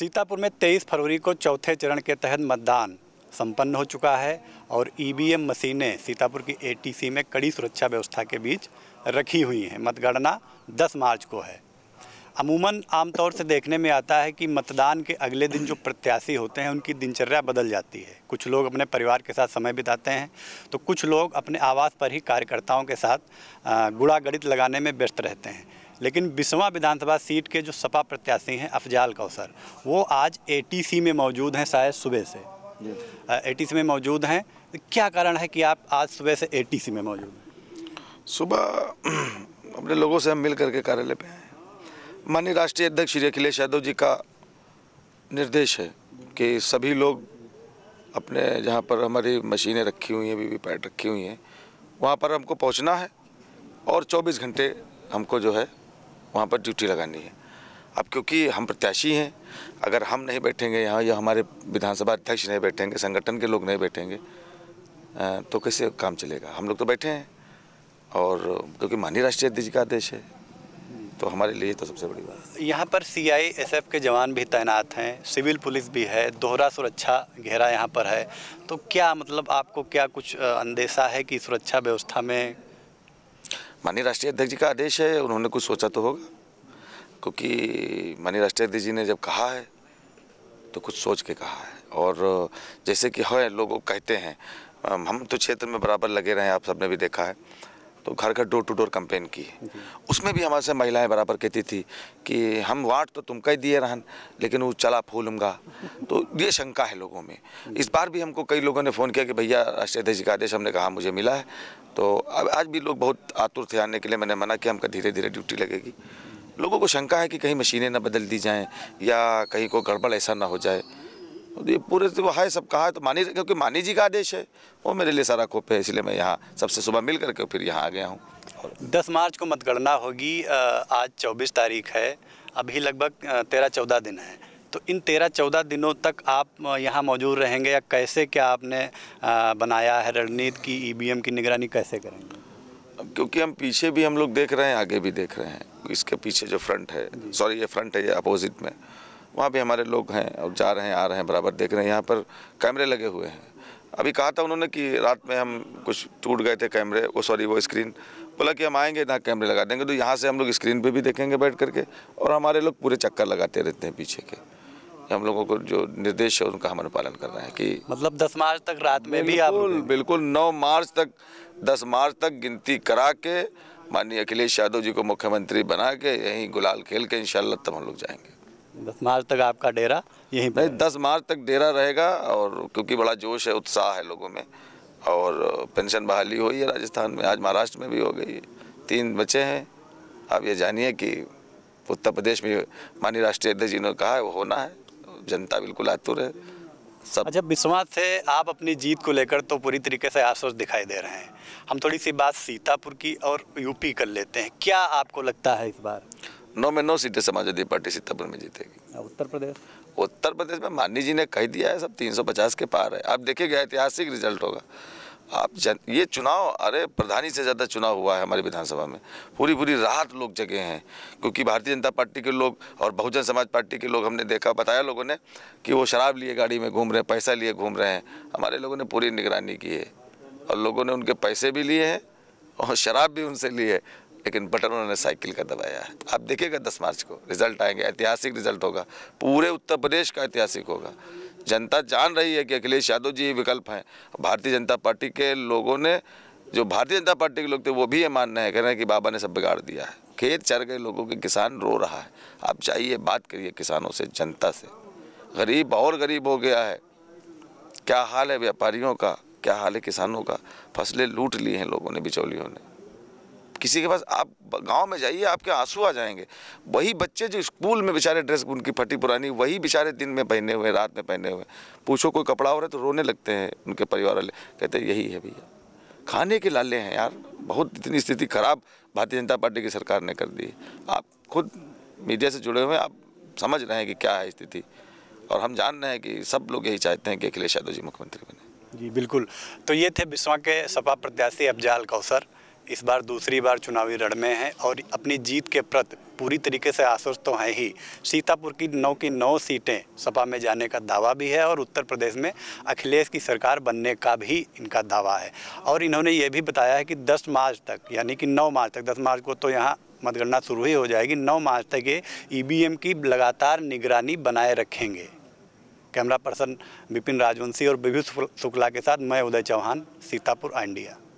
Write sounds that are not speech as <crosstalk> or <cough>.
सीतापुर में 23 फरवरी को चौथे चरण के तहत मतदान संपन्न हो चुका है और ईवीएम मशीनें सीतापुर की एटीसी में कड़ी सुरक्षा व्यवस्था के बीच रखी हुई हैं मतगणना 10 मार्च को है अमूमन आमतौर से देखने में आता है कि मतदान के अगले दिन जो प्रत्याशी होते हैं उनकी दिनचर्या बदल जाती है कुछ लोग अपने परिवार के साथ समय बिताते हैं तो कुछ लोग अपने आवास पर ही कार्यकर्ताओं के साथ गुड़ागणित लगाने में व्यस्त रहते हैं लेकिन बिसवा विधानसभा सीट के जो सपा प्रत्याशी हैं अफजाल कौसर वो आज एटीसी में मौजूद हैं शायद सुबह से एटीसी में मौजूद हैं क्या कारण है कि आप आज सुबह से एटीसी में मौजूद हैं सुबह <clears throat> अपने लोगों से हम मिल करके कार्यालय पे आए माननीय राष्ट्रीय अध्यक्ष श्री अखिलेश यादव जी का निर्देश है कि सभी लोग अपने जहाँ पर हमारी मशीनें रखी हुई हैं वी रखी हुई हैं वहाँ पर हमको पहुँचना है और 24 घंटे हमको जो है वहाँ पर ड्यूटी लगानी है अब क्योंकि हम प्रत्याशी हैं अगर हम नहीं बैठेंगे यहाँ या हमारे विधानसभा अध्यक्ष नहीं बैठेंगे संगठन के लोग नहीं बैठेंगे तो कैसे काम चलेगा हम लोग तो बैठे हैं और क्योंकि माननीय राष्ट्रीय अध्यक्ष का आदेश है तो हमारे लिए तो सबसे बड़ी बात यहाँ पर सी आई एस एफ के जवान भी तैनात हैं सिविल पुलिस भी है दोहरा सुरक्षा घेरा यहाँ पर है तो क्या मतलब आपको क्या कुछ अंदेशा है कि सुरक्षा व्यवस्था में माननीय राष्ट्रीय अध्यक्ष जी का आदेश है उन्होंने कुछ सोचा तो होगा क्योंकि माननीय राष्ट्रीय अध्यक्ष जी ने जब कहा है तो कुछ सोच के कहा है और जैसे कि है लोग कहते हैं हम तो क्षेत्र में बराबर लगे रहे हैं आप सबने भी देखा है घर घर डोर टू डोर कंप्लेन की उसमें भी हमारे से महिलाएं बराबर कहती थी कि हम वाट तो तुम ही दिए रहन लेकिन वो चला फूलूंगा तो ये शंका है लोगों में इस बार भी हमको कई लोगों ने फ़ोन किया कि भैया राष्ट्रीय अध्यक्ष का आदेश हमने कहा मुझे मिला है तो अब आज भी लोग बहुत आतुर थे आने के लिए मैंने मना किया हमका धीरे धीरे ड्यूटी लगेगी लोगों को शंका है कि कहीं मशीनें ना बदल दी जाएँ या कहीं को गड़बड़ ऐसा ना हो जाए तो ये पूरे से वो है सब कहा है तो मानी क्योंकि मानी जी का आदेश है वो मेरे लिए सारा खोप है इसलिए मैं यहाँ सबसे सुबह मिल करके फिर यहाँ आ गया हूँ दस मार्च को मतगणना होगी आज चौबीस तारीख है अभी लगभग तेरह चौदह दिन है तो इन तेरह चौदह दिनों तक आप यहाँ मौजूद रहेंगे या कैसे क्या आपने बनाया है रणनीति की ई की निगरानी कैसे करेंगे क्योंकि हम पीछे भी हम लोग देख रहे हैं आगे भी देख रहे हैं इसके पीछे जो फ्रंट है सॉरी ये फ्रंट है ये अपोजिट में वहाँ भी हमारे लोग हैं और जा रहे हैं आ रहे हैं बराबर देख रहे हैं यहाँ पर कैमरे लगे हुए हैं अभी कहा था उन्होंने कि रात में हम कुछ टूट गए थे कैमरे वो सॉरी वो स्क्रीन बोला कि हम आएंगे ना कैमरे लगा देंगे तो यहाँ से हम लोग स्क्रीन पे भी देखेंगे बैठ करके और हमारे लोग पूरे चक्कर लगाते रहते हैं पीछे के हम लोगों को जो निर्देश है उनका हम अनुपालन कर रहे हैं कि मतलब 10 मार्च तक रात में भी आप बिल्कुल नौ मार्च तक 10 मार्च तक गिनती करा के माननीय अखिलेश यादव जी को मुख्यमंत्री बना के यहीं गुलाल खेल के इन तब हम लोग जाएंगे दस मार्च तक आपका डेरा यहीं पर दस मार्च तक डेरा रहेगा और क्योंकि बड़ा जोश है उत्साह है लोगों में और पेंशन बहाली हुई है राजस्थान में आज महाराष्ट्र में भी हो गई तीन बच्चे हैं आप ये जानिए कि उत्तर प्रदेश में माननीय राष्ट्रीय अध्यक्ष जी ने कहा है वो होना है जनता बिल्कुल आतुर है सब जब अच्छा, विश्वास थे आप अपनी जीत को लेकर तो पूरी तरीके से आश्वस्त दिखाई दे रहे हैं हम थोड़ी सी बात सीतापुर की और यूपी कर लेते हैं क्या आपको लगता है इस बार नौ में नौ सीटें समाजवादी पार्टी सीतापुर में जीतेगी उत्तर प्रदेश उत्तर प्रदेश में माननी जी ने कह दिया है सब 350 के पार है आप देखिएगा ऐतिहासिक रिजल्ट होगा आप जन ये चुनाव अरे प्रधानी से ज़्यादा चुनाव हुआ है हमारी विधानसभा में पूरी पूरी राहत लोग जगे हैं क्योंकि भारतीय जनता पार्टी के लोग और बहुजन समाज पार्टी के लोग हमने देखा बताया लोगों ने कि वो शराब लिए गाड़ी में घूम रहे हैं पैसा लिए घूम रहे हैं हमारे लोगों ने पूरी निगरानी की है और लोगों ने उनके पैसे भी लिए हैं और शराब भी उनसे लिए है लेकिन बटन उन्होंने साइकिल का दबाया है आप देखिएगा दस मार्च को रिजल्ट आएंगे ऐतिहासिक रिजल्ट होगा पूरे उत्तर प्रदेश का ऐतिहासिक होगा जनता जान रही है कि अखिलेश यादव जी विकल्प हैं भारतीय जनता पार्टी के लोगों ने जो भारतीय जनता पार्टी के लोग थे वो भी ये मानना है कह रहे हैं कि बाबा ने सब बिगाड़ दिया है खेत चर गए लोगों के किसान रो रहा है आप जाइए बात करिए किसानों से जनता से गरीब और गरीब हो गया है क्या हाल है व्यापारियों का क्या हाल है किसानों का फसलें लूट ली हैं लोगों ने बिचौलियों ने किसी के पास आप गांव में जाइए आपके आंसू आ जाएंगे वही बच्चे जो स्कूल में बेचारे ड्रेस उनकी फटी पुरानी वही बेचारे दिन में पहने हुए रात में पहने हुए पूछो कोई कपड़ा हो रहा है तो रोने लगते हैं उनके परिवार वाले कहते हैं यही है भैया खाने के लाले हैं यार बहुत इतनी स्थिति खराब भारतीय जनता पार्टी की सरकार ने कर दी आप खुद मीडिया से जुड़े हुए आप समझ रहे हैं कि क्या है स्थिति और हम जान रहे हैं कि सब लोग यही चाहते हैं कि अखिलेश यादव जी मुख्यमंत्री बने जी बिल्कुल तो ये थे बिस्वा के सपा प्रत्याशी अफजाल कौसर इस बार दूसरी बार चुनावी रण में हैं और अपनी जीत के प्रति पूरी तरीके से आश्वस्त तो हैं ही सीतापुर की नौ की नौ सीटें सपा में जाने का दावा भी है और उत्तर प्रदेश में अखिलेश की सरकार बनने का भी इनका दावा है और इन्होंने ये भी बताया है कि 10 मार्च तक यानी कि 9 मार्च तक 10 मार्च को तो यहाँ मतगणना शुरू ही हो जाएगी 9 मार्च तक ये ई की लगातार निगरानी बनाए रखेंगे कैमरा पर्सन विपिन राजवंशी और विभिन्न शुक्ला के साथ मैं उदय चौहान सीतापुर इंडिया